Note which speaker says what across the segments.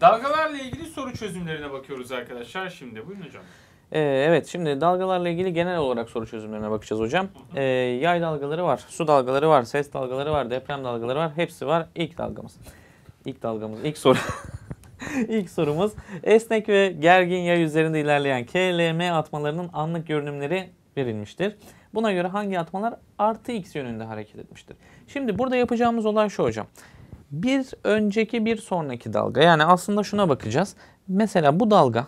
Speaker 1: Dalgalarla ilgili soru çözümlerine bakıyoruz arkadaşlar şimdi. Buyurun hocam.
Speaker 2: Ee, evet şimdi dalgalarla ilgili genel olarak soru çözümlerine bakacağız hocam. Ee, yay dalgaları var, su dalgaları var, ses dalgaları var, deprem dalgaları var. Hepsi var. İlk dalgamız. İlk dalgamız, ilk soru. İlk sorumuz esnek ve gergin yay üzerinde ilerleyen KLM atmalarının anlık görünümleri verilmiştir. Buna göre hangi atmalar artı x yönünde hareket etmiştir? Şimdi burada yapacağımız olay şu hocam bir önceki bir sonraki dalga. Yani aslında şuna bakacağız. Mesela bu dalga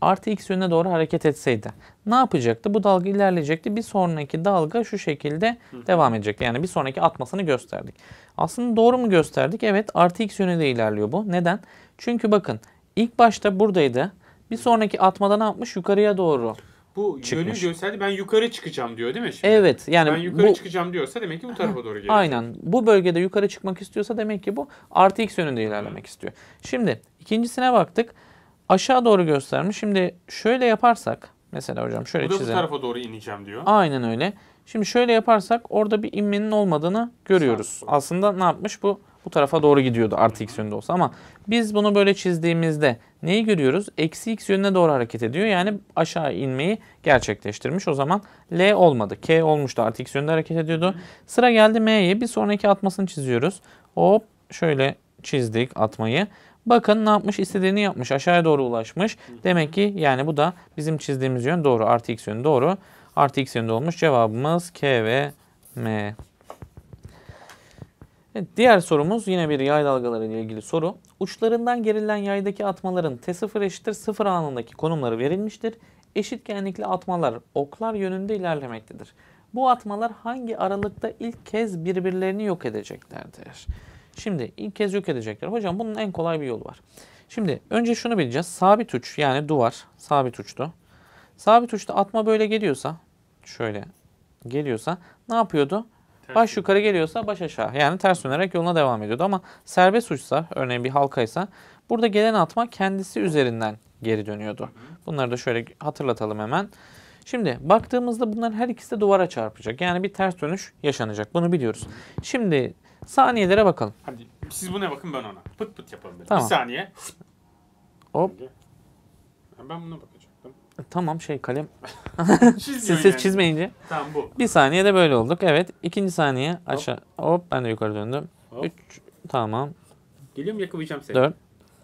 Speaker 2: artı x yönüne doğru hareket etseydi ne yapacaktı? Bu dalga ilerleyecekti. Bir sonraki dalga şu şekilde devam edecekti. Yani bir sonraki atmasını gösterdik. Aslında doğru mu gösterdik? Evet artı x yönüne de ilerliyor bu. Neden? Çünkü bakın ilk başta buradaydı. Bir sonraki atmada ne yapmış? Yukarıya doğru bu çıkmış. yönü
Speaker 1: gösterdi. Ben yukarı çıkacağım diyor değil mi şimdi? Evet. Yani ben yukarı bu, çıkacağım diyorsa demek ki bu tarafa doğru geliyor. Aynen.
Speaker 2: Bu bölgede yukarı çıkmak istiyorsa demek ki bu artı x yönünde ilerlemek Hı. istiyor. Şimdi ikincisine baktık. Aşağı doğru göstermiş. Şimdi şöyle yaparsak mesela hocam şöyle bu çizelim. Bu tarafa doğru ineceğim diyor. Aynen öyle. Şimdi şöyle yaparsak orada bir inmenin olmadığını görüyoruz. Aslında ne yapmış bu bu tarafa doğru gidiyordu artı x yönünde olsa. Ama biz bunu böyle çizdiğimizde neyi görüyoruz? Eksi x yönüne doğru hareket ediyor. Yani aşağı inmeyi gerçekleştirmiş. O zaman L olmadı. K olmuştu. Artı x yönünde hareket ediyordu. Sıra geldi M'ye. Bir sonraki atmasını çiziyoruz. Hop şöyle çizdik atmayı. Bakın ne yapmış? istediğini yapmış. Aşağıya doğru ulaşmış. Demek ki yani bu da bizim çizdiğimiz yön doğru. Artı x yönü doğru. Artı x yönünde olmuş. Cevabımız K ve M. Evet, diğer sorumuz yine bir yay dalgaları ile ilgili soru. Uçlarından gerilen yaydaki atmaların T0 eşittir 0 anındaki konumları verilmiştir. Eşitgenlikli atmalar oklar yönünde ilerlemektedir. Bu atmalar hangi aralıkta ilk kez birbirlerini yok edeceklerdir? Şimdi ilk kez yok edecekler. Hocam bunun en kolay bir yolu var. Şimdi önce şunu bileceğiz. Sabit uç yani duvar sabit uçtu. Sabit uçta atma böyle geliyorsa şöyle geliyorsa ne yapıyordu? Baş yukarı geliyorsa baş aşağı yani ters dönerek yoluna devam ediyordu ama serbest uçsa örneğin bir halkaysa burada gelen atma kendisi üzerinden geri dönüyordu. Bunları da şöyle hatırlatalım hemen. Şimdi baktığımızda bunların her ikisi de duvara çarpacak. Yani bir ters dönüş yaşanacak. Bunu biliyoruz. Şimdi saniyelere bakalım. Hadi
Speaker 1: siz buna bakın ben ona. Pıt pıt yapalım. Tamam. Bir saniye. Hop. Ben buna bakayım.
Speaker 2: Tamam şey kalem. siz, yani. çizmeyince. Tamam bu. Bir saniye de böyle olduk. Evet. ikinci saniye aşağı. Hop, Hop ben de yukarı döndüm. Hop. Üç. Tamam.
Speaker 1: Geliyorum yakalayacağım seni. Dört.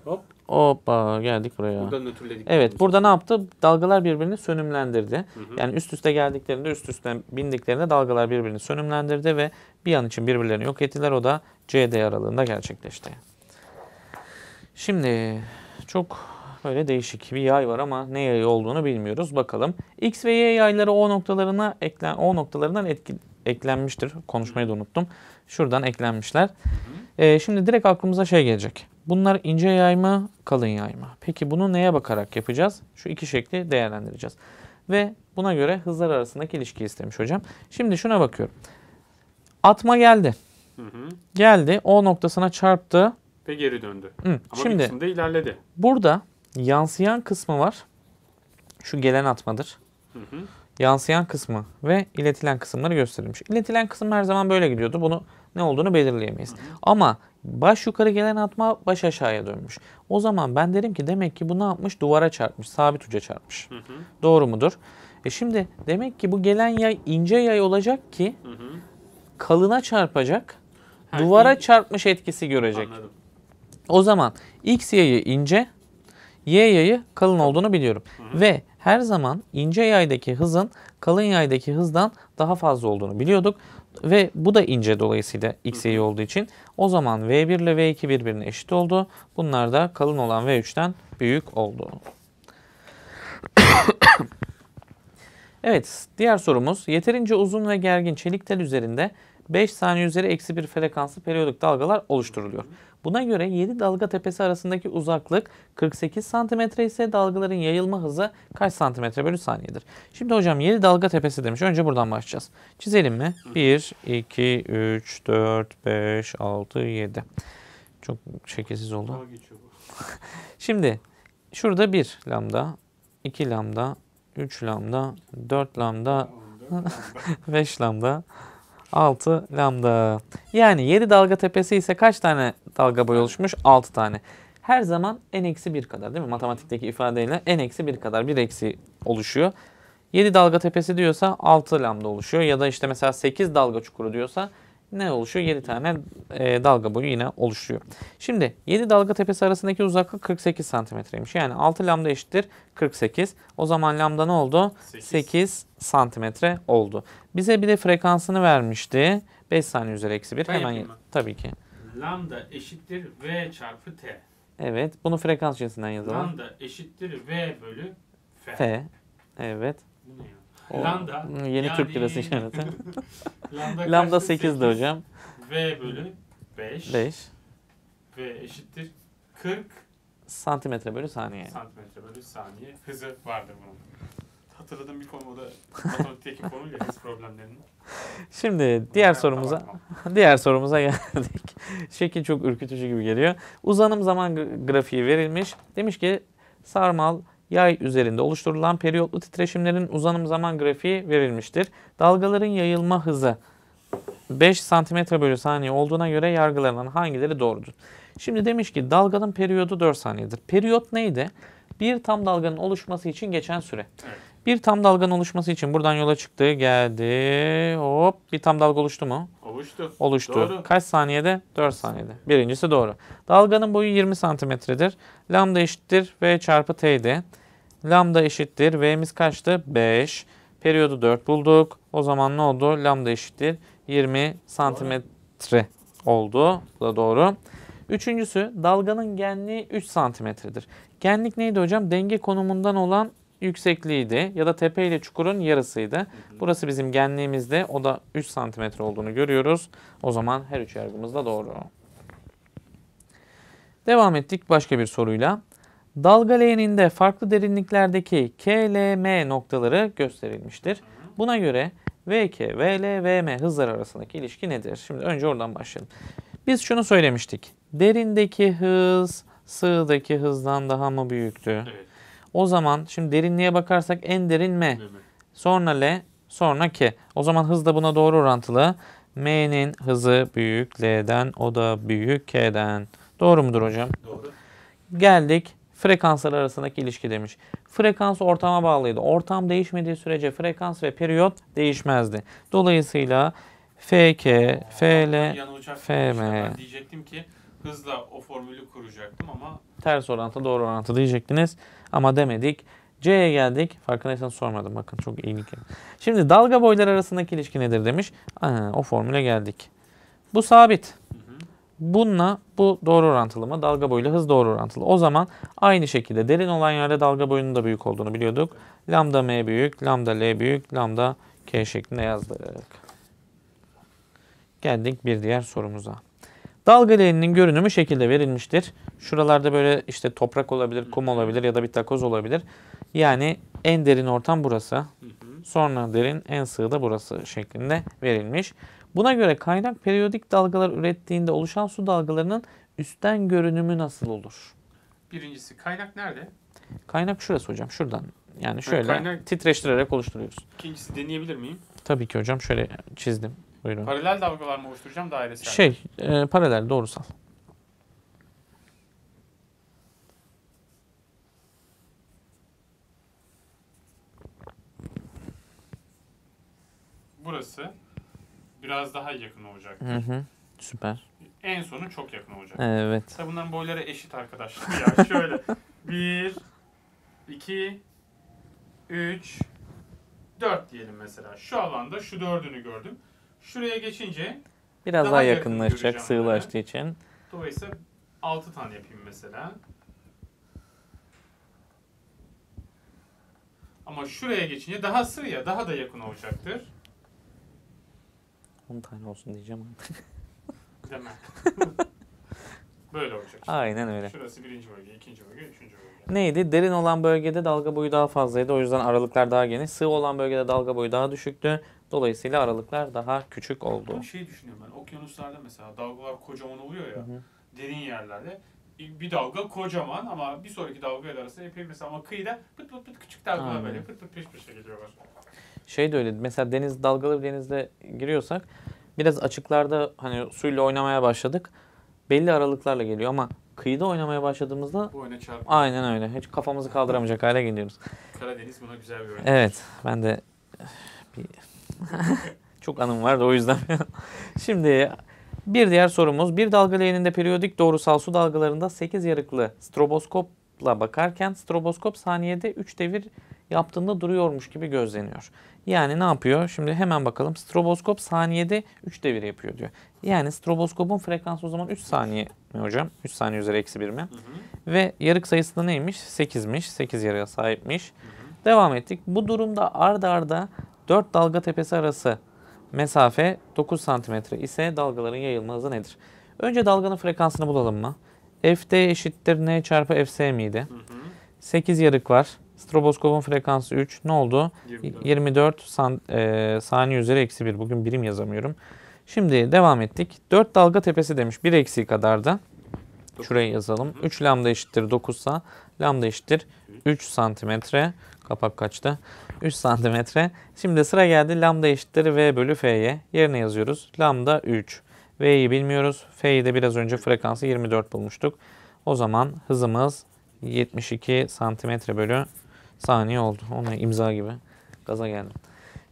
Speaker 1: Hop.
Speaker 2: Hoppa geldik buraya. Buradan nötrledik. Evet burada ne yaptı? Dalgalar birbirini sönümlendirdi. Hı hı. Yani üst üste geldiklerinde üst üste bindiklerinde dalgalar birbirini sönümlendirdi ve bir an için birbirlerini yok ettiler. O da CD aralığında gerçekleşti. Şimdi çok Böyle değişik bir yay var ama ne yayı olduğunu bilmiyoruz. Bakalım. X ve Y yayları O noktalarına eklen O noktalarından etki, eklenmiştir. Konuşmayı da unuttum. Şuradan eklenmişler. Ee, şimdi direkt aklımıza şey gelecek. Bunlar ince yay mı, kalın yay mı? Peki bunu neye bakarak yapacağız? Şu iki şekli değerlendireceğiz. Ve buna göre hızlar arasındaki ilişkiyi istemiş hocam. Şimdi şuna bakıyorum. Atma geldi. Hı hı. Geldi. O noktasına çarptı.
Speaker 1: Ve geri döndü. Hı. Ama Şimdi, bir ilerledi.
Speaker 2: Burada yansıyan kısmı var. Şu gelen atmadır. Hı hı. Yansıyan kısmı ve iletilen kısımları gösterilmiş. İletilen kısım her zaman böyle gidiyordu. Bunu ne olduğunu belirleyemeyiz. Hı hı. Ama baş yukarı gelen atma baş aşağıya dönmüş. O zaman ben derim ki demek ki bu ne yapmış? Duvara çarpmış. Sabit uca çarpmış. Hı hı. Doğru mudur? E şimdi demek ki bu gelen yay ince yay olacak ki hı hı. kalına çarpacak. Her duvara in... çarpmış etkisi görecek. Anladım. O zaman x yayı ince, Y yayı kalın olduğunu biliyorum. Hı hı. Ve her zaman ince yaydaki hızın kalın yaydaki hızdan daha fazla olduğunu biliyorduk. Ve bu da ince dolayısıyla x yayı olduğu için o zaman V1 ile V2 birbirine eşit oldu. Bunlar da kalın olan V3'ten büyük oldu. evet diğer sorumuz yeterince uzun ve gergin çelik tel üzerinde 5 saniye üzeri eksi bir frekanslı periyodik dalgalar oluşturuluyor. Buna göre 7 dalga tepesi arasındaki uzaklık 48 cm ise dalgaların yayılma hızı kaç cm bölü saniyedir? Şimdi hocam 7 dalga tepesi demiş. Önce buradan başlayacağız. Çizelim mi? 1, 2, 3, 4, 5, 6, 7. Çok şekilsiz oldu. Şimdi şurada 1 lambda, 2 lambda, 3 lambda, 4 lambda, 5 lambda, 6 lambda. Yani 7 dalga tepesi ise kaç tane dalga boyu oluşmuş? 6 tane. Her zaman n eksi 1 kadar değil mi? Matematikteki ifadeyle n eksi 1 kadar bir eksi oluşuyor. 7 dalga tepesi diyorsa 6 lambda oluşuyor. Ya da işte mesela 8 dalga çukuru diyorsa ne oluşuyor? 7 tane e, dalga boyu yine oluşuyor. Şimdi 7 dalga tepesi arasındaki uzaklık 48 santimetreymiş. Yani 6 lambda eşittir 48. O zaman lambda ne oldu? 8, 8 santimetre oldu. Bize bir de frekansını vermişti. 5 saniye üzeri eksi 1. Hemen Tabii ki.
Speaker 1: Lambda eşittir V çarpı T.
Speaker 2: Evet. Bunu frekans cinsinden yazalım. Lambda
Speaker 1: eşittir V bölü F. F.
Speaker 2: Evet. Bu ne ya? O, lambda. Yeni yani, Türk lirası işareti. lambda, lambda 8 de hocam.
Speaker 1: V bölü 5. 5. V eşittir
Speaker 2: 40 santimetre bölü saniye.
Speaker 1: Santimetre bölü saniye hızı vardır bunun. Hatırladığım bir konu o da matematikteki konuyla hız problemlerinin.
Speaker 2: Şimdi diğer sorumuza diğer sorumuza geldik. Şekil çok ürkütücü gibi geliyor. Uzanım zaman grafiği verilmiş. Demiş ki sarmal yay üzerinde oluşturulan periyotlu titreşimlerin uzanım zaman grafiği verilmiştir. Dalgaların yayılma hızı 5 cm bölü saniye olduğuna göre yargılanan hangileri doğrudur? Şimdi demiş ki dalganın periyodu 4 saniyedir. Periyot neydi? Bir tam dalganın oluşması için geçen süre. Bir tam dalganın oluşması için buradan yola çıktı, geldi, hop bir tam dalga oluştu mu? Oluştu. Oluştu. Doğru. Kaç saniyede? 4 saniyede. Birincisi doğru. Dalganın boyu 20 santimetredir. Lambda eşittir V çarpı T'ydi. Lambda eşittir. V'miz kaçtı? 5. Periyodu 4 bulduk. O zaman ne oldu? Lambda eşittir. 20 santimetre oldu. Bu da doğru. Üçüncüsü dalganın genliği 3 santimetredir. Genlik neydi hocam? Denge konumundan olan yüksekliğiydi ya da tepe ile çukurun yarısıydı. Burası bizim genliğimizde o da 3 santimetre olduğunu görüyoruz. O zaman her üç yargımız da doğru. Devam ettik başka bir soruyla. Dalga leğeninde farklı derinliklerdeki KLM noktaları gösterilmiştir. Buna göre VK, VL, VM hızlar arasındaki ilişki nedir? Şimdi önce oradan başlayalım. Biz şunu söylemiştik. Derindeki hız sığdaki hızdan daha mı büyüktü? Evet. O zaman şimdi derinliğe bakarsak en derin M. Sonra L, sonra K. O zaman hız da buna doğru orantılı. M'nin hızı büyük L'den, o da büyük K'den. Doğru mudur hocam? Doğru. Geldik frekanslar arasındaki ilişki demiş. Frekans ortama bağlıydı. Ortam değişmediği sürece frekans ve periyot değişmezdi. Dolayısıyla FK, FL, FM.
Speaker 1: Diyecektim ki hızla o formülü kuracaktım ama
Speaker 2: ters orantı doğru orantı diyecektiniz ama demedik. C'ye geldik. Farkındaysanız sormadım. Bakın çok ilginç. Şimdi dalga boyları arasındaki ilişki nedir demiş. Aa, o formüle geldik. Bu sabit. Bununla bu doğru orantılı mı? Dalga boyuyla hız doğru orantılı. O zaman aynı şekilde derin olan yerde dalga boyunun da büyük olduğunu biliyorduk. Lambda m büyük, lambda l büyük, lambda k şeklinde yazdık. Geldik bir diğer sorumuza. Dalga leğeninin görünümü şekilde verilmiştir. Şuralarda böyle işte toprak olabilir, kum olabilir ya da bir takoz olabilir. Yani en derin ortam burası. Sonra derin, en sığ da burası şeklinde verilmiş. Buna göre kaynak periyodik dalgalar ürettiğinde oluşan su dalgalarının üstten görünümü nasıl olur?
Speaker 1: Birincisi kaynak nerede?
Speaker 2: Kaynak şurası hocam şuradan. Yani şöyle kaynak... titreştirerek oluşturuyoruz. İkincisi deneyebilir miyim? Tabii ki hocam şöyle çizdim. Buyurun. Paralel
Speaker 1: dalgalar mı oluşturacağım dairesel? Şey e,
Speaker 2: paralel doğrusal.
Speaker 1: Burası biraz daha yakın olacak. Hı
Speaker 2: hı. Süper.
Speaker 1: En sonu çok yakın olacak. Evet. Tabi bunların boyları eşit arkadaşlar. Ya şöyle. bir, iki, üç, dört diyelim mesela. Şu alanda şu dördünü gördüm. Şuraya geçince
Speaker 2: biraz daha, daha yakınlaşacak sığlaştığı yani. için.
Speaker 1: Dolayısıyla altı tane yapayım mesela. Ama şuraya geçince daha sığ ya daha da yakın olacaktır.
Speaker 2: 10 tane olsun diyeceğim ama.
Speaker 1: Deme. Böyle olacak. Işte. Aynen öyle. Şurası birinci bölge, ikinci bölge,
Speaker 2: üçüncü bölge. Neydi? Derin olan bölgede dalga boyu daha fazlaydı. O yüzden aralıklar daha geniş. Sığ olan bölgede dalga boyu daha düşüktü. Dolayısıyla aralıklar daha küçük oldu. Bir
Speaker 1: şey düşünüyorum ben. Okyanuslarda mesela dalgalar kocaman oluyor ya. Hı hı. Derin yerlerde bir dalga kocaman ama bir sonraki dalga arasında epey mesela ama kıyıda pıt pıt pıt küçük dalgalar Aynen. böyle pıt pıt pıt pıt gidiyorlar
Speaker 2: şey de öyle. Mesela deniz dalgalı bir denizde giriyorsak biraz açıklarda hani suyla oynamaya başladık. Belli aralıklarla geliyor ama kıyıda oynamaya başladığımızda Bu oyuna çarpıyor. aynen öyle. Hiç kafamızı kaldıramayacak hale geliyoruz.
Speaker 1: Karadeniz buna güzel bir örnek. Evet.
Speaker 2: Ben de bir çok anım var da o yüzden. Şimdi bir diğer sorumuz. Bir dalga leğeninde periyodik doğrusal su dalgalarında 8 yarıklı stroboskopla bakarken stroboskop saniyede 3 devir yaptığında duruyormuş gibi gözleniyor. Yani ne yapıyor? Şimdi hemen bakalım. Stroboskop saniyede 3 devir yapıyor diyor. Yani stroboskopun frekansı o zaman 3 saniye mi hocam? 3 saniye üzeri eksi 1 mi? Hı hı. Ve yarık sayısı da neymiş? 8'miş. 8 yarıya sahipmiş. Hı hı. Devam ettik. Bu durumda arda arda 4 dalga tepesi arası mesafe 9 santimetre ise dalgaların yayılma hızı nedir? Önce dalganın frekansını bulalım mı? FD eşittir N çarpı FC miydi? Hı hı. 8 yarık var. Stroboskopun frekansı 3. Ne oldu? 24, 24 san, e, saniye üzeri eksi 1. Bugün birim yazamıyorum. Şimdi devam ettik. 4 dalga tepesi demiş. 1 eksi kadar da. Şuraya yazalım. 3 lambda eşittir 9 sa. Lambda eşittir 3 santimetre. Kapak kaçtı? 3 santimetre. Şimdi sıra geldi lambda eşittir V bölü F'ye. Yerine yazıyoruz. Lambda 3. V'yi bilmiyoruz. F'yi de biraz önce frekansı 24 bulmuştuk. O zaman hızımız 72 santimetre bölü saniye oldu. Ona imza gibi gaza geldim.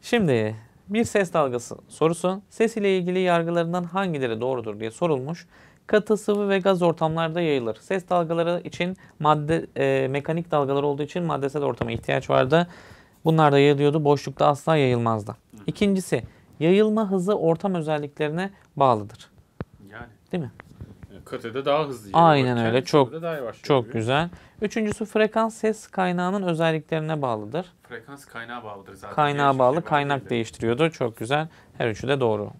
Speaker 2: Şimdi bir ses dalgası sorusu. Ses ile ilgili yargılarından hangileri doğrudur diye sorulmuş. Katı, sıvı ve gaz ortamlarda yayılır. Ses dalgaları için madde e, mekanik dalgalar olduğu için maddesel ortama ihtiyaç vardı. Bunlar da yayılıyordu. Boşlukta asla yayılmazdı. İkincisi, yayılma hızı ortam özelliklerine bağlıdır. Yani. Değil mi?
Speaker 1: Katede daha hızlı Aynen Kendi öyle. Çok daha yavaş çok yayılıyor. güzel.
Speaker 2: Üçüncüsü frekans ses kaynağının özelliklerine bağlıdır.
Speaker 1: Frekans kaynağı bağlıdır zaten. Kaynağa bağlı kaynak
Speaker 2: değil. değiştiriyordu. Çok güzel. Her üçü de doğru.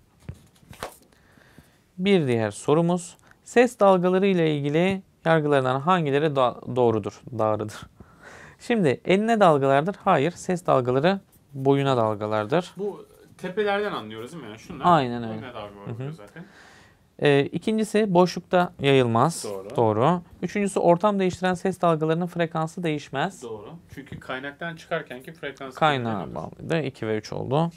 Speaker 2: Bir diğer sorumuz. Ses dalgaları ile ilgili yargılarından hangileri da doğrudur, doğrudur? Şimdi enine dalgalardır. Hayır, ses dalgaları boyuna dalgalardır. Bu
Speaker 1: tepelerden anlıyoruz değil mi? Yani şunlar Aynen öyle. boyuna dalga var zaten.
Speaker 2: E, ikincisi boşlukta yayılmaz. Doğru. Doğru. Üçüncüsü ortam değiştiren ses dalgalarının frekansı değişmez. Doğru. Çünkü kaynaktan çıkarkenki frekansı Kaynağa bağlıydı. da 2 ve 3 oldu.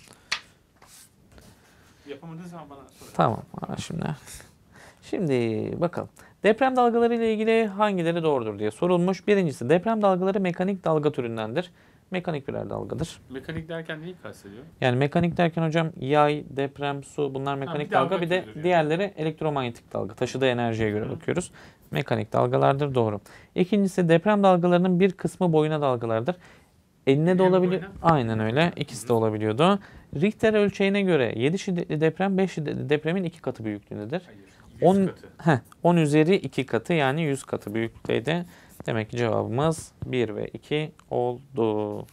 Speaker 1: Yapamadığın zaman bana sor. Tamam.
Speaker 2: Ha, şimdi. Şimdi bakalım. Deprem dalgaları ile ilgili hangileri doğrudur diye sorulmuş. Birincisi deprem dalgaları mekanik dalga türündendir mekanik birer dalgadır. Mekanik
Speaker 1: derken neyi kastediyor?
Speaker 2: Yani mekanik derken hocam yay, deprem, su bunlar mekanik ha, bir dalga. Bir de yani. diğerleri elektromanyetik dalga. Taşıdığı enerjiye göre Hı. bakıyoruz. Mekanik dalgalardır doğru. İkincisi deprem dalgalarının bir kısmı boyuna dalgalardır. Eline de olabilir. Aynen öyle. İkisi de olabiliyordu. Richter ölçeğine göre 7 şiddetli deprem 5 şiddetli depremin 2 katı büyüklüğündedir. Hayır. 10, katı. Heh, 10 üzeri 2 katı yani 100 katı büyüklüğüydü. Demek ki cevabımız 1 ve 2 oldu.